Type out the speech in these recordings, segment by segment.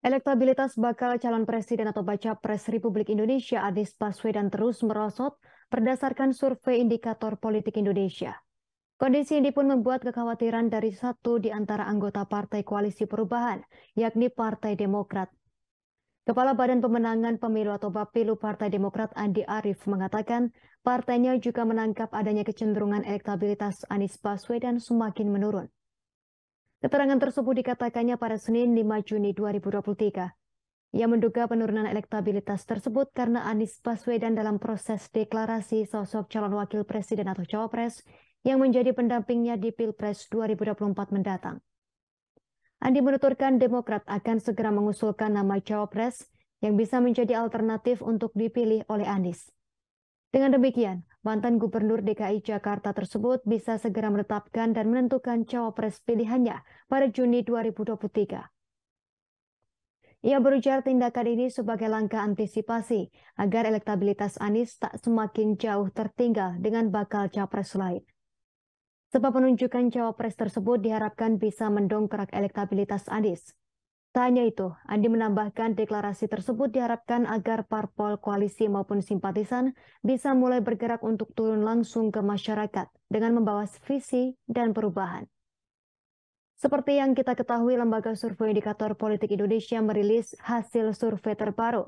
Elektabilitas bakal calon presiden atau baca pres Republik Indonesia Anies Baswedan terus merosot berdasarkan survei indikator politik Indonesia. Kondisi ini pun membuat kekhawatiran dari satu di antara anggota Partai Koalisi Perubahan, yakni Partai Demokrat. Kepala Badan Pemenangan Pemilu atau Bapilu Partai Demokrat Andi Arief mengatakan partainya juga menangkap adanya kecenderungan elektabilitas Anies Baswedan semakin menurun. Keterangan tersebut dikatakannya pada Senin 5 Juni 2023. Ia menduga penurunan elektabilitas tersebut karena Anies Baswedan dalam proses deklarasi sosok calon wakil presiden atau cawapres yang menjadi pendampingnya di Pilpres 2024 mendatang. Andi menuturkan Demokrat akan segera mengusulkan nama cawapres yang bisa menjadi alternatif untuk dipilih oleh Anies. Dengan demikian, Mantan Gubernur DKI Jakarta tersebut bisa segera menetapkan dan menentukan cawapres pilihannya pada Juni 2023. Ia berujar tindakan ini sebagai langkah antisipasi agar elektabilitas Anies tak semakin jauh tertinggal dengan bakal capres lain. Sebab penunjukan cawapres tersebut diharapkan bisa mendongkrak elektabilitas Anies. Tak hanya itu, Andi menambahkan deklarasi tersebut diharapkan agar parpol koalisi maupun simpatisan bisa mulai bergerak untuk turun langsung ke masyarakat dengan membawa visi dan perubahan. Seperti yang kita ketahui, Lembaga Survei Indikator Politik Indonesia merilis hasil survei terbaru.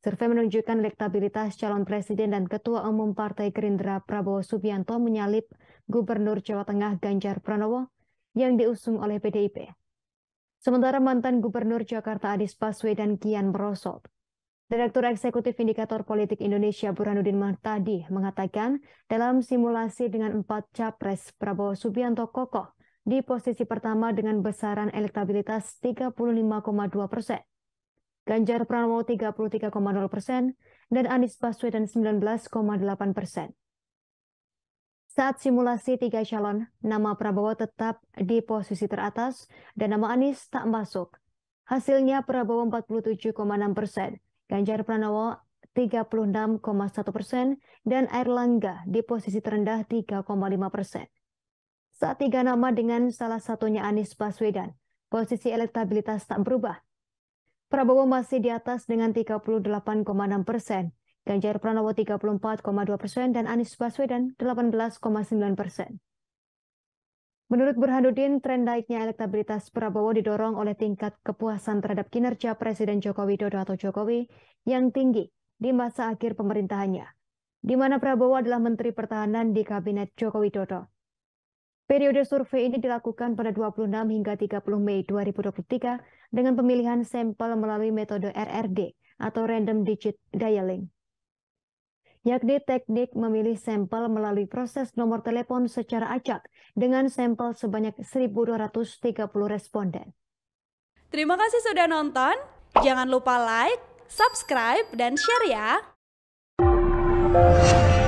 Survei menunjukkan elektabilitas calon presiden dan ketua umum Partai Gerindra Prabowo Subianto menyalip Gubernur Jawa Tengah Ganjar Pranowo yang diusung oleh PDIP. Sementara mantan Gubernur Jakarta Anies Baswedan kian merosot. Direktur Eksekutif Indikator Politik Indonesia Burhanuddin Mahtadi mengatakan dalam simulasi dengan empat capres Prabowo Subianto kokoh di posisi pertama dengan besaran elektabilitas 35,2 persen. Ganjar Pranowo 33,0 persen dan Anies Baswedan 19,8 persen. Saat simulasi tiga calon, nama Prabowo tetap di posisi teratas dan nama Anies tak masuk. Hasilnya Prabowo 47,6 persen, Ganjar Pranowo 36,1 persen, dan Erlangga di posisi terendah 3,5 persen. Saat tiga nama dengan salah satunya Anies Baswedan, posisi elektabilitas tak berubah. Prabowo masih di atas dengan 38,6 persen, Ganjar Pranowo 34,2 persen, dan Anies Baswedan 18,9 persen. Menurut Burhanuddin, tren naiknya elektabilitas Prabowo didorong oleh tingkat kepuasan terhadap kinerja Presiden Joko Widodo atau Jokowi yang tinggi di masa akhir pemerintahannya, di mana Prabowo adalah Menteri Pertahanan di Kabinet Joko Widodo. Periode survei ini dilakukan pada 26 hingga 30 Mei 2023 dengan pemilihan sampel melalui metode RRD atau Random Digit Dialing yakni teknik memilih sampel melalui proses nomor telepon secara acak dengan sampel sebanyak 1.230 responden. Terima kasih sudah nonton. Jangan lupa like, subscribe, dan share ya.